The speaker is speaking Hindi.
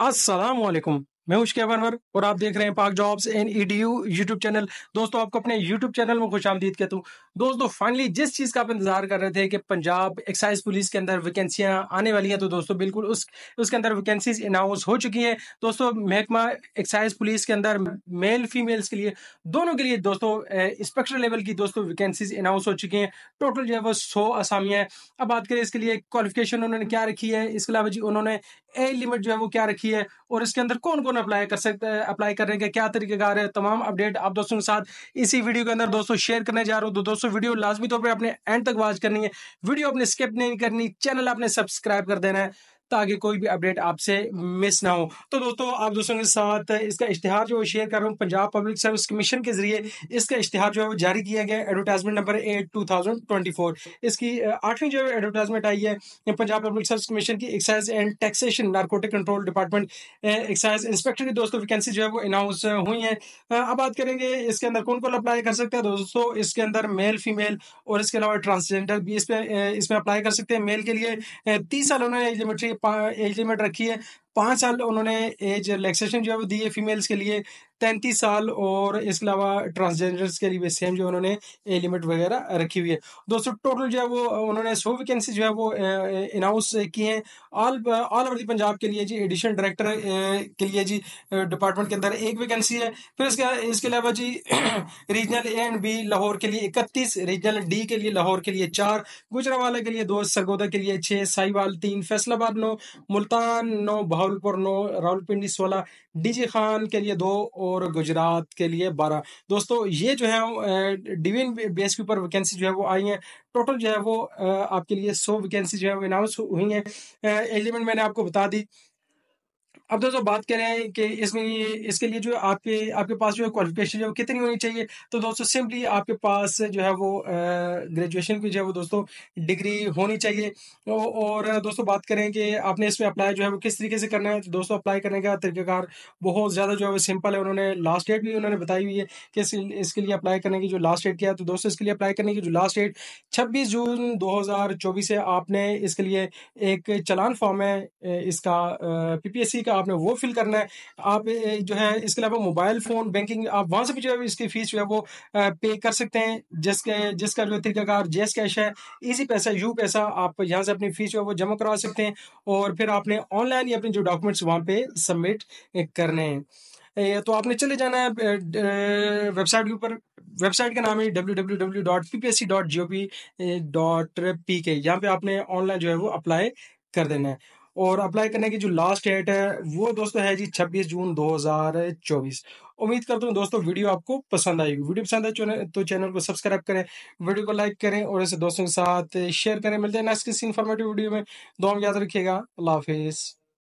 السلام عليكم मैं उश्केब अनवर और आप देख रहे हैं Pak jobs N E D U YouTube channel दोस्तों आपको अपने यूट्यूब चैनल में खुश आमदीद कहता हूँ दोस्तों फाइनली जिस चीज़ का आप इंतजार कर रहे थे कि पंजाब एक्साइज पुलिस के अंदर वैकेंसियाँ आने वाली हैं तो दोस्तों बिल्कुल उस उसके अंदर वैकेंसीज अनाउंस हो चुकी हैं दोस्तों महकमा एक्साइज पुलिस के अंदर मेल फीमेल्स के लिए दोनों के लिए दोस्तों इंस्पेक्टर लेवल की दोस्तों वैकेंसीज अनाउंस हो चुकी हैं टोटल जो है वो सौ आसामियाँ हैं अब बात करें इसके लिए क्वालिफिकेशन उन्होंने क्या रखी है इसके अलावा जी उन्होंने ए लिमिट जो है वो क्या रखी है और इसके अंदर कौन कौन कौन अप्लाई कर सकता है अप्लाई करने के क्या तरीकेकार है तमाम अपडेट आप दोस्तों के साथ इसी वीडियो के अंदर दोस्तों शेयर करने जा रहा हूँ तो दोस्तों वीडियो लाजमी तौर पर अपने एंड तक वॉच करनी है वीडियो अपने स्किप नहीं करनी चैनल आपने सब्सक्राइब कर देना है ताकि कोई भी अपडेट आपसे मिस ना हो तो दोस्तों आप दोस्तों के साथ इसका इश्तिहार जो शेयर कर रहा हूँ पंजाब पब्लिक सर्विस कमीशन के जरिए इसका इश्तहार जो है जारी किया गया advertisement number eight two thousand twenty four इसकी आठवीं जो एडवर्टाइजमेंट आई है पंजाब पब्लिक सर्विस कमीशन की excise and taxation narcotic control department excise inspector की दोस्तों वैकेंसी जो है वो अनाउंस हुई है अब बात करेंगे इसके अंदर कौन कौन अप्लाई कर सकता है तो दोस्तों इसके अंदर मेल फीमेल और इसके अलावा ट्रांसजेंडर भी इस पर इसमें अप्लाई कर सकते हैं मेल के लिए तीस साल उन्होंने लिमिट्री पाँच एज लिमिट रखी है पाँच साल उन्होंने एज रिलैक्सेशन जो है वो दी है फीमेल्स के लिए तैंतीस साल और इसके अलावा ट्रांसजेंडर्स के लिए सेम जो उन्होंने ए लिमिट वगैरह रखी हुई है दोस्तों टोटल जो है वो उन्होंने सौ वैकेंसी जो है वो अनाउंस की हैं all all over the Punjab के लिए जी एडिशन डायरेक्टर के लिए जी डिपार्टमेंट के अंदर एक वैकेंसी है फिर इसके इसके अलावा जी regional A and B Lahore के लिए इकतीस रीजनल डी के लिए लाहौर के लिए चार गुजरावाला के लिए दो सरगोदा के लिए छः साहिवाल तीन फैसलाबाद नौ मुल्तान नौ बहुत राहुल पर नौ राहुलपिंडी सोलह डीजी खान के लिए दो और गुजरात के लिए बारह दोस्तों ये जो है डिवीन बेस के ऊपर वैकेंसी जो है वो आई है टोटल जो है वो आपके लिए सौ वैकेंसी जो है वो अनाउंस हुई है एलिमेंट मैंने आपको बता दी अब दोस्तों बात करें कि इसमें इसके लिए जो आपके आपके पास जो है क्वालिफिकेशन जो कितनी होनी चाहिए तो दोस्तों सिंपली आपके पास जो है वो ग्रेजुएशन की जो है वो दोस्तों डिग्री होनी चाहिए और दोस्तों बात करें कि आपने इसमें अप्लाई जो है वो किस तरीके से करना है तो दोस्तों अप्लाई करने का तरीक़ाकार बहुत ज़्यादा जो है वो सिंपल है उन्होंने लास्ट डेट भी उन्होंने बताई हुई है कि इसके लिए अप्लाई करने की जो लास्ट डेट किया है तो दोस्तों इसके लिए अप्लाई करने की जो लास्ट डेट छब्बीस जून दो है आपने इसके लिए एक चलान फॉर्म है इसका पी का आपने वो फिल करना है आप जो है इसके अलावा मोबाइल फ़ोन बैंकिंग आप वहां से भी जो है इसकी फ़ीस जो है वो पे कर सकते हैं जिसके जिसका जो तरीकाकार जेस कैश है इजी पैसा यू पैसा आप यहाँ से अपनी फ़ीस जो है वो जमा करवा सकते हैं और फिर आपने ऑनलाइन ही अपने जो डॉक्यूमेंट्स वहाँ पे सबमिट करने हैं तो आपने चले जाना है वेबसाइट के ऊपर वेबसाइट का नाम है W W W dot P P S C dot G O P dot P K यहाँ पे आपने ऑनलाइन जो है वो अप्लाई कर देना है और अप्लाई करने की जो लास्ट डेट है वो दोस्तों है जी 26 जून 2024 उम्मीद करता हूँ दोस्तों वीडियो आपको पसंद आएगी वीडियो पसंद आए तो चैनल को सब्सक्राइब करें वीडियो को लाइक करें और इसे दोस्तों के साथ शेयर करें मिलते हैं नेक्स्ट किसी इन्फॉर्मेटिव वीडियो में दो याद रखिएगा अल्लाह हाफिज़